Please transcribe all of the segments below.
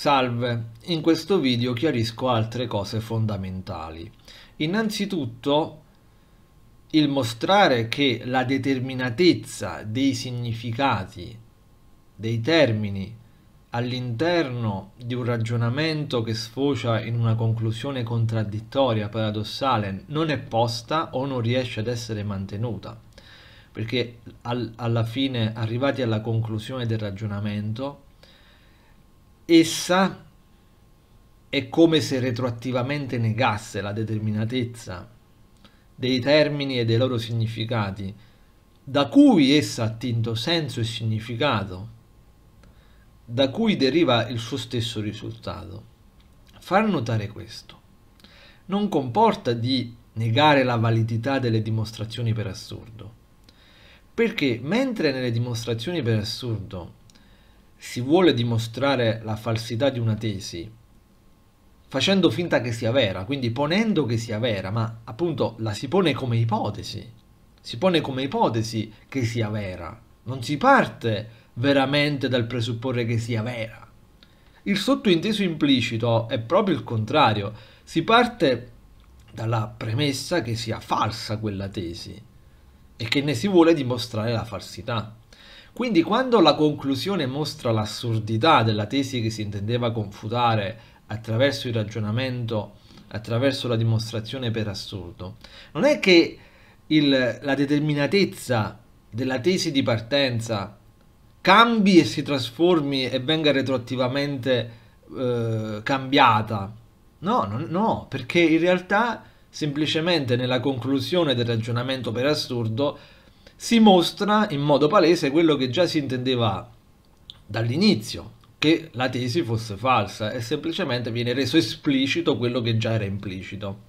Salve, in questo video chiarisco altre cose fondamentali. Innanzitutto il mostrare che la determinatezza dei significati, dei termini all'interno di un ragionamento che sfocia in una conclusione contraddittoria, paradossale, non è posta o non riesce ad essere mantenuta. Perché al, alla fine, arrivati alla conclusione del ragionamento, essa è come se retroattivamente negasse la determinatezza dei termini e dei loro significati, da cui essa ha attinto senso e significato, da cui deriva il suo stesso risultato. Far notare questo non comporta di negare la validità delle dimostrazioni per assurdo, perché mentre nelle dimostrazioni per assurdo si vuole dimostrare la falsità di una tesi facendo finta che sia vera, quindi ponendo che sia vera, ma appunto la si pone come ipotesi, si pone come ipotesi che sia vera, non si parte veramente dal presupporre che sia vera. Il sottointeso implicito è proprio il contrario, si parte dalla premessa che sia falsa quella tesi e che ne si vuole dimostrare la falsità. Quindi quando la conclusione mostra l'assurdità della tesi che si intendeva confutare attraverso il ragionamento, attraverso la dimostrazione per assurdo, non è che il, la determinatezza della tesi di partenza cambi e si trasformi e venga retroattivamente eh, cambiata. No, no, no, perché in realtà semplicemente nella conclusione del ragionamento per assurdo si mostra in modo palese quello che già si intendeva dall'inizio, che la tesi fosse falsa e semplicemente viene reso esplicito quello che già era implicito.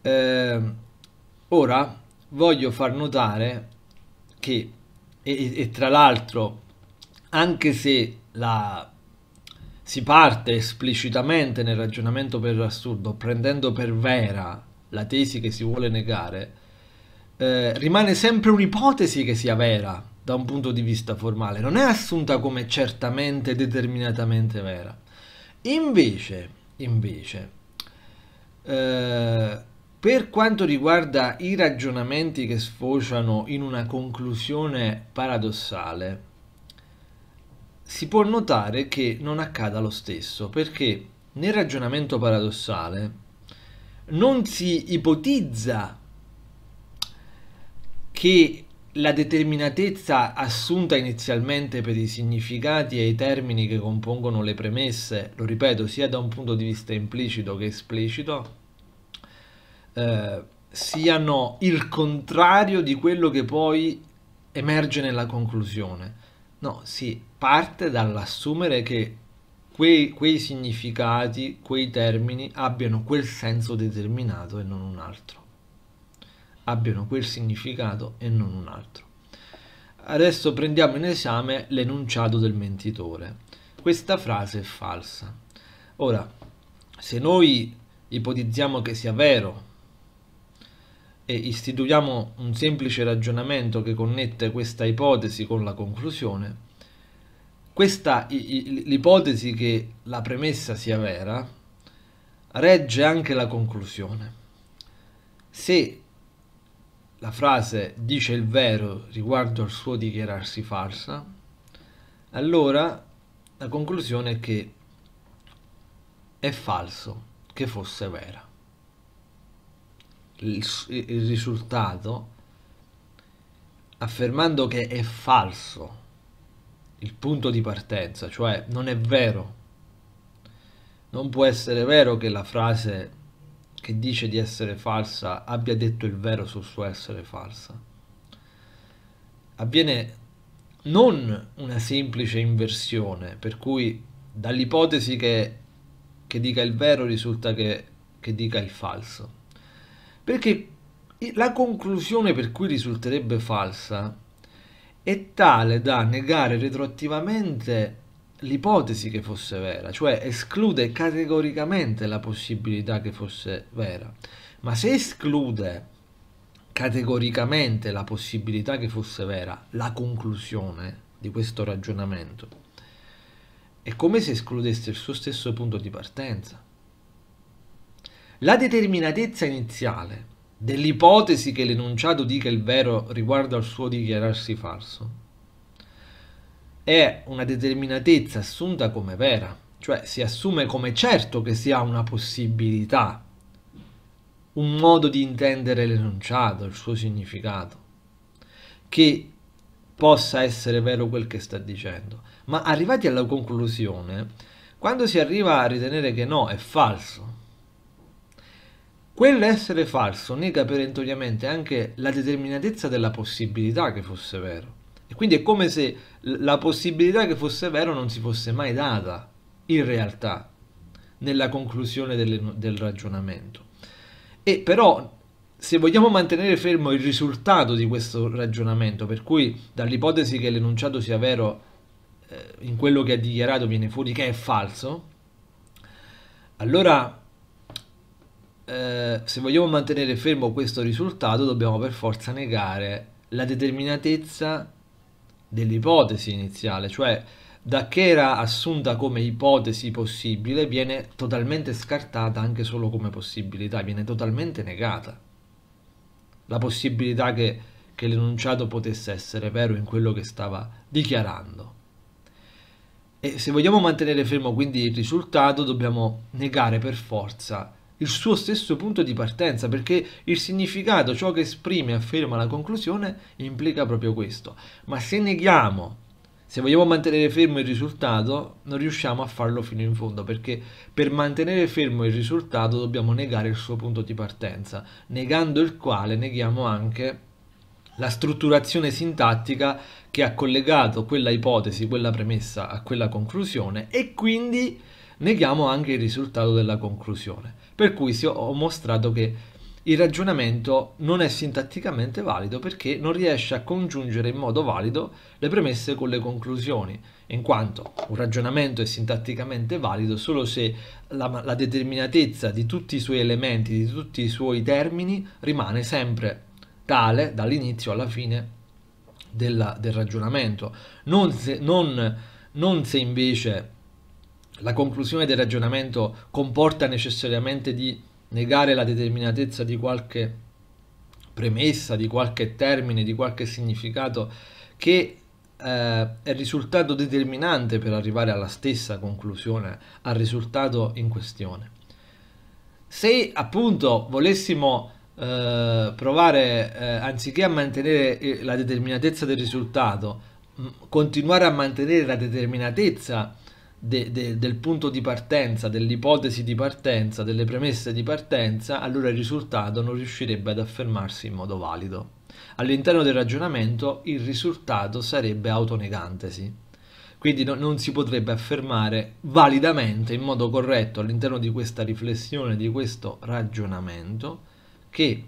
Eh, ora voglio far notare che, e, e tra l'altro, anche se la, si parte esplicitamente nel ragionamento per l'assurdo, prendendo per vera la tesi che si vuole negare, eh, rimane sempre un'ipotesi che sia vera da un punto di vista formale, non è assunta come certamente determinatamente vera. Invece, invece eh, per quanto riguarda i ragionamenti che sfociano in una conclusione paradossale, si può notare che non accada lo stesso, perché nel ragionamento paradossale non si ipotizza che la determinatezza assunta inizialmente per i significati e i termini che compongono le premesse, lo ripeto, sia da un punto di vista implicito che esplicito, eh, siano il contrario di quello che poi emerge nella conclusione. No, si parte dall'assumere che quei, quei significati, quei termini abbiano quel senso determinato e non un altro abbiano quel significato e non un altro. Adesso prendiamo in esame l'enunciato del mentitore. Questa frase è falsa. Ora, se noi ipotizziamo che sia vero e istituiamo un semplice ragionamento che connette questa ipotesi con la conclusione, questa l'ipotesi che la premessa sia vera regge anche la conclusione. Se la frase dice il vero riguardo al suo dichiararsi falsa, allora la conclusione è che è falso che fosse vera. Il, il risultato, affermando che è falso il punto di partenza, cioè non è vero, non può essere vero che la frase che dice di essere falsa abbia detto il vero sul suo essere falsa. Avviene non una semplice inversione, per cui dall'ipotesi che, che dica il vero risulta che, che dica il falso. Perché la conclusione per cui risulterebbe falsa è tale da negare retroattivamente l'ipotesi che fosse vera, cioè esclude categoricamente la possibilità che fosse vera. Ma se esclude categoricamente la possibilità che fosse vera, la conclusione di questo ragionamento è come se escludesse il suo stesso punto di partenza. La determinatezza iniziale dell'ipotesi che l'enunciato dica il vero riguardo al suo dichiararsi falso è una determinatezza assunta come vera, cioè si assume come certo che si ha una possibilità, un modo di intendere l'enunciato, il suo significato, che possa essere vero quel che sta dicendo. Ma arrivati alla conclusione, quando si arriva a ritenere che no, è falso, quell'essere falso nega perentoriamente anche la determinatezza della possibilità che fosse vero. E quindi è come se la possibilità che fosse vero non si fosse mai data, in realtà, nella conclusione delle, del ragionamento. E però, se vogliamo mantenere fermo il risultato di questo ragionamento, per cui dall'ipotesi che l'enunciato sia vero, eh, in quello che ha dichiarato viene fuori che è falso, allora eh, se vogliamo mantenere fermo questo risultato dobbiamo per forza negare la determinatezza dell'ipotesi iniziale, cioè da che era assunta come ipotesi possibile viene totalmente scartata anche solo come possibilità, viene totalmente negata la possibilità che, che l'enunciato potesse essere vero in quello che stava dichiarando. E se vogliamo mantenere fermo quindi il risultato dobbiamo negare per forza il suo stesso punto di partenza, perché il significato, ciò che esprime, e afferma la conclusione, implica proprio questo. Ma se neghiamo, se vogliamo mantenere fermo il risultato, non riusciamo a farlo fino in fondo, perché per mantenere fermo il risultato dobbiamo negare il suo punto di partenza, negando il quale neghiamo anche la strutturazione sintattica che ha collegato quella ipotesi, quella premessa a quella conclusione e quindi neghiamo anche il risultato della conclusione. Per cui ho mostrato che il ragionamento non è sintatticamente valido perché non riesce a congiungere in modo valido le premesse con le conclusioni, in quanto un ragionamento è sintatticamente valido solo se la, la determinatezza di tutti i suoi elementi, di tutti i suoi termini rimane sempre tale dall'inizio alla fine della, del ragionamento, non se, non, non se invece la conclusione del ragionamento comporta necessariamente di negare la determinatezza di qualche premessa, di qualche termine, di qualche significato che eh, è risultato determinante per arrivare alla stessa conclusione, al risultato in questione. Se appunto volessimo eh, provare, eh, anziché a mantenere eh, la determinatezza del risultato, continuare a mantenere la determinatezza de, de, del punto di partenza, dell'ipotesi di partenza, delle premesse di partenza, allora il risultato non riuscirebbe ad affermarsi in modo valido. All'interno del ragionamento il risultato sarebbe autonegantesi. Quindi no, non si potrebbe affermare validamente, in modo corretto, all'interno di questa riflessione, di questo ragionamento, che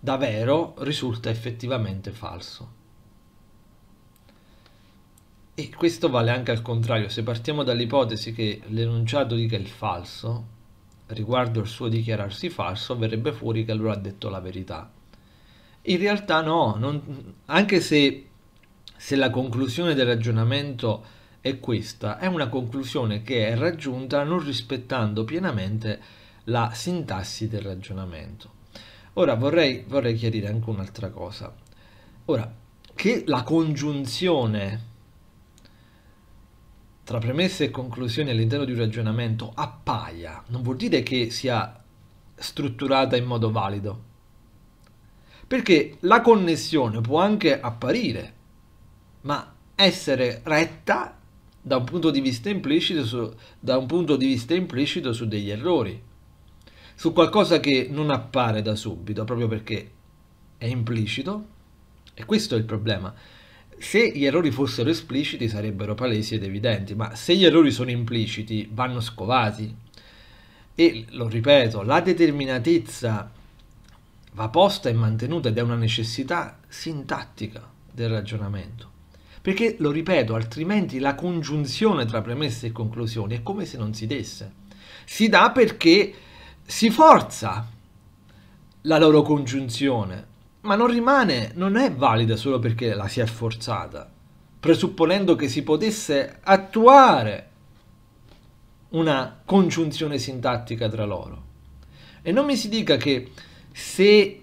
davvero risulta effettivamente falso. E questo vale anche al contrario, se partiamo dall'ipotesi che l'enunciato dica il falso, riguardo il suo dichiararsi falso, verrebbe fuori che allora ha detto la verità. In realtà no, non, anche se, se la conclusione del ragionamento è questa, è una conclusione che è raggiunta non rispettando pienamente la sintassi del ragionamento. Ora vorrei, vorrei chiarire anche un'altra cosa. Ora, che la congiunzione tra premesse e conclusioni all'interno di un ragionamento appaia, non vuol dire che sia strutturata in modo valido. Perché la connessione può anche apparire, ma essere retta da un punto di vista implicito su, da un punto di vista implicito su degli errori, su qualcosa che non appare da subito, proprio perché è implicito. E questo è il problema se gli errori fossero espliciti sarebbero palesi ed evidenti, ma se gli errori sono impliciti vanno scovati. E lo ripeto, la determinatezza va posta e mantenuta ed è una necessità sintattica del ragionamento. Perché, lo ripeto, altrimenti la congiunzione tra premesse e conclusioni è come se non si desse. Si dà perché si forza la loro congiunzione, ma non rimane, non è valida solo perché la si è forzata, presupponendo che si potesse attuare una congiunzione sintattica tra loro. E non mi si dica che se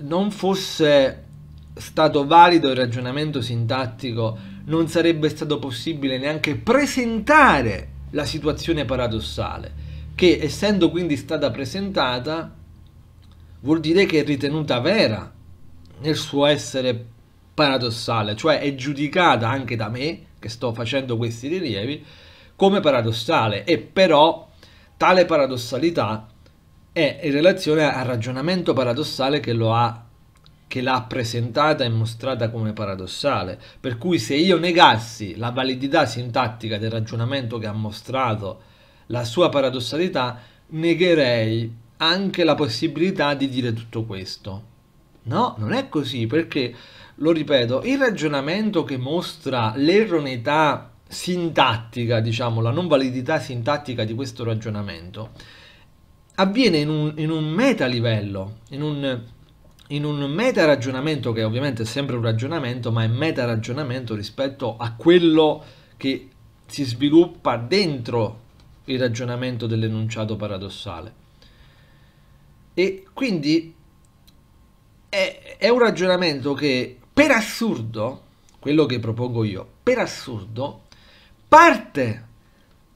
non fosse stato valido il ragionamento sintattico, non sarebbe stato possibile neanche presentare la situazione paradossale, che essendo quindi stata presentata vuol dire che è ritenuta vera nel suo essere paradossale, cioè è giudicata anche da me, che sto facendo questi rilievi, come paradossale e però tale paradossalità è in relazione al ragionamento paradossale che lo ha che l'ha presentata e mostrata come paradossale. Per cui se io negassi la validità sintattica del ragionamento che ha mostrato la sua paradossalità, negherei anche la possibilità di dire tutto questo. No, non è così, perché, lo ripeto, il ragionamento che mostra l'erroneità sintattica, diciamo, la non validità sintattica di questo ragionamento, avviene in un, in un metalivello, in un, in un meta-ragionamento che ovviamente è sempre un ragionamento, ma è meta-ragionamento rispetto a quello che si sviluppa dentro il ragionamento dell'enunciato paradossale. E quindi è, è un ragionamento che per assurdo, quello che propongo io, per assurdo, parte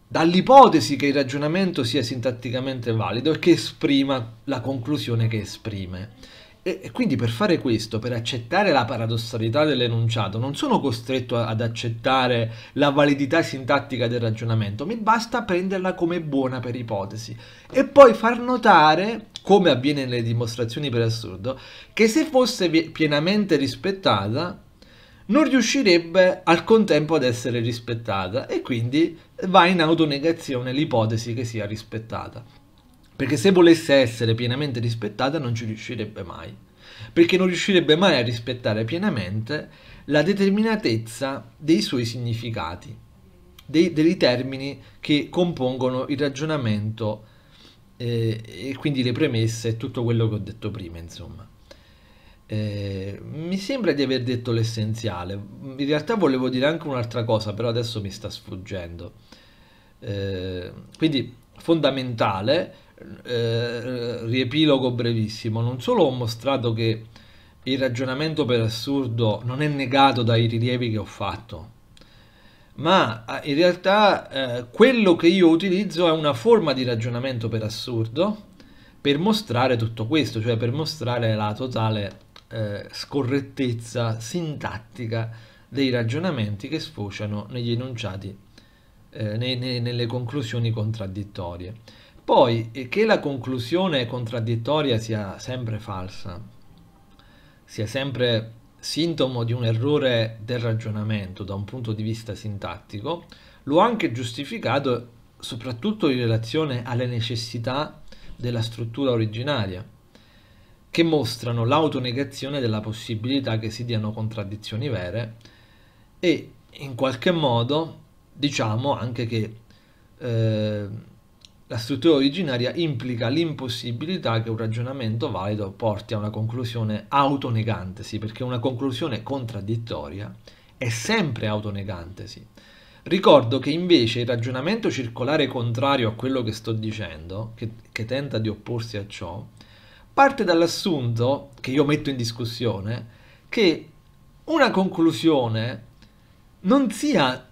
dall'ipotesi che il ragionamento sia sintatticamente valido e che esprima la conclusione che esprime. E, quindi per fare questo, per accettare la paradossalità dell'enunciato, non sono costretto ad accettare la validità sintattica del ragionamento, mi basta prenderla come buona per ipotesi e poi far notare, come avviene nelle dimostrazioni per assurdo, che se fosse pienamente rispettata, non riuscirebbe al contempo ad essere rispettata e quindi va in autonegazione l'ipotesi che sia rispettata perché se volesse essere pienamente rispettata non ci riuscirebbe mai, perché non riuscirebbe mai a rispettare pienamente la determinatezza dei suoi significati, dei, dei termini che compongono il ragionamento eh, e quindi le premesse e tutto quello che ho detto prima, insomma. Eh, mi sembra di aver detto l'essenziale, in realtà volevo dire anche un'altra cosa, però adesso mi sta sfuggendo. Eh, quindi fondamentale eh, riepilogo brevissimo, non solo ho mostrato che il ragionamento per assurdo non è negato dai rilievi che ho fatto, ma eh, in realtà eh, quello che io utilizzo è una forma di ragionamento per assurdo per mostrare tutto questo, cioè per mostrare la totale eh, scorrettezza sintattica dei ragionamenti che sfociano negli enunciati, eh, nei, nei, nelle conclusioni contraddittorie. Poi, eh, che la conclusione contraddittoria sia sempre falsa, sia sempre sintomo di un errore del ragionamento da un punto di vista sintattico, l'ho anche giustificato soprattutto in relazione alle necessità della struttura originaria, che mostrano l'autonegazione della possibilità che si diano contraddizioni vere e in qualche modo diciamo anche che eh, la struttura originaria implica l'impossibilità che un ragionamento valido porti a una conclusione autonegantesi, perché una conclusione contraddittoria è sempre autonegantesi. Ricordo che invece il ragionamento circolare contrario a quello che sto dicendo, che, che tenta di opporsi a ciò, parte dall'assunto, che io metto in discussione, che una conclusione non sia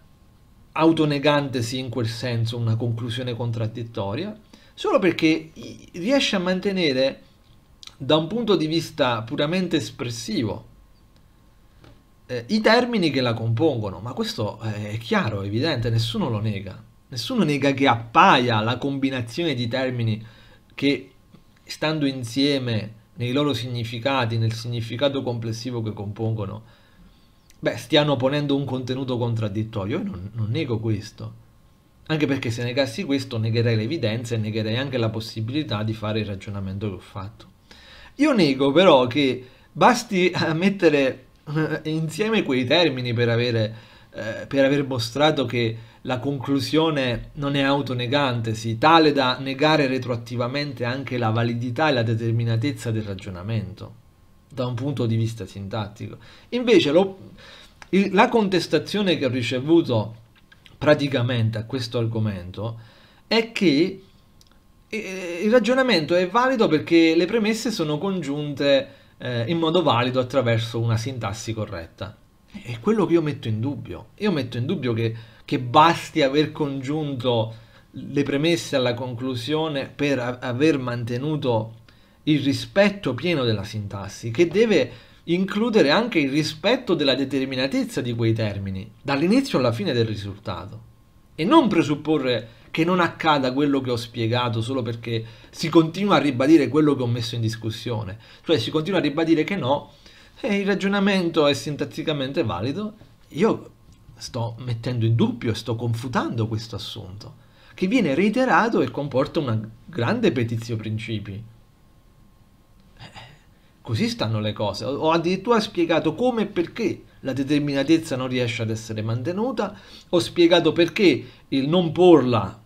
autonegantesi in quel senso una conclusione contraddittoria, solo perché riesce a mantenere da un punto di vista puramente espressivo eh, i termini che la compongono, ma questo eh, è chiaro, evidente, nessuno lo nega. Nessuno nega che appaia la combinazione di termini che, stando insieme nei loro significati, nel significato complessivo che compongono, beh, stiano ponendo un contenuto contraddittorio. Io non, non nego questo. Anche perché se negassi questo negherei l'evidenza e negherei anche la possibilità di fare il ragionamento che ho fatto. Io nego però che basti mettere eh, insieme quei termini per, avere, eh, per aver mostrato che la conclusione non è autonegante, sì, tale da negare retroattivamente anche la validità e la determinatezza del ragionamento da un punto di vista sintattico. Invece lo, il, la contestazione che ho ricevuto praticamente a questo argomento è che eh, il ragionamento è valido perché le premesse sono congiunte eh, in modo valido attraverso una sintassi corretta. È quello che io metto in dubbio. Io metto in dubbio che, che basti aver congiunto le premesse alla conclusione per aver mantenuto il rispetto pieno della sintassi, che deve includere anche il rispetto della determinatezza di quei termini, dall'inizio alla fine del risultato, e non presupporre che non accada quello che ho spiegato solo perché si continua a ribadire quello che ho messo in discussione, cioè si continua a ribadire che no, e il ragionamento è sintatticamente valido, io sto mettendo in dubbio, sto confutando questo assunto, che viene reiterato e comporta una grande petizio principi, Così stanno le cose. Ho addirittura spiegato come e perché la determinatezza non riesce ad essere mantenuta, ho spiegato perché il non porla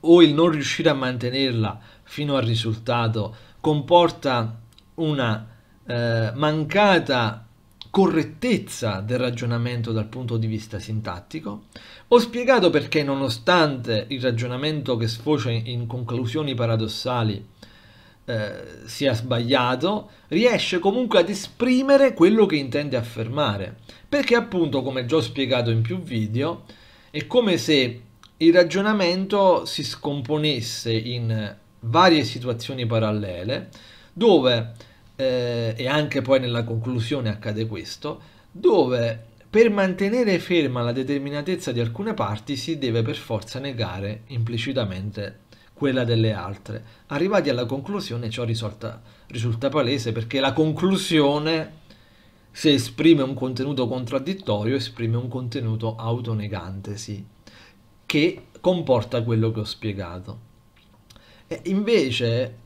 o il non riuscire a mantenerla fino al risultato comporta una eh, mancata correttezza del ragionamento dal punto di vista sintattico. Ho spiegato perché nonostante il ragionamento che sfocia in conclusioni paradossali eh, sia sbagliato, riesce comunque ad esprimere quello che intende affermare. Perché appunto, come già ho spiegato in più video, è come se il ragionamento si scomponesse in varie situazioni parallele, dove, eh, e anche poi nella conclusione accade questo, dove per mantenere ferma la determinatezza di alcune parti si deve per forza negare implicitamente quella delle altre. Arrivati alla conclusione ciò risulta, risulta palese perché la conclusione, se esprime un contenuto contraddittorio, esprime un contenuto autonegante, sì, che comporta quello che ho spiegato. E invece,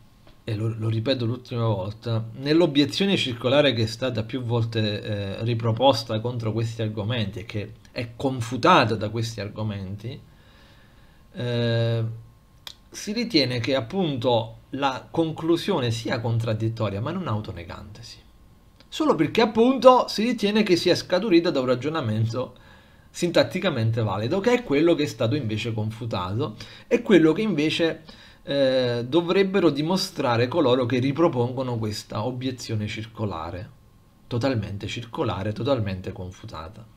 e lo, lo ripeto l'ultima volta, nell'obiezione circolare che è stata più volte eh, riproposta contro questi argomenti e che è confutata da questi argomenti, eh, si ritiene che appunto la conclusione sia contraddittoria ma non autonegantesi, solo perché appunto si ritiene che sia scaturita da un ragionamento sintatticamente valido, che è quello che è stato invece confutato e quello che invece eh, dovrebbero dimostrare coloro che ripropongono questa obiezione circolare, totalmente circolare, totalmente confutata.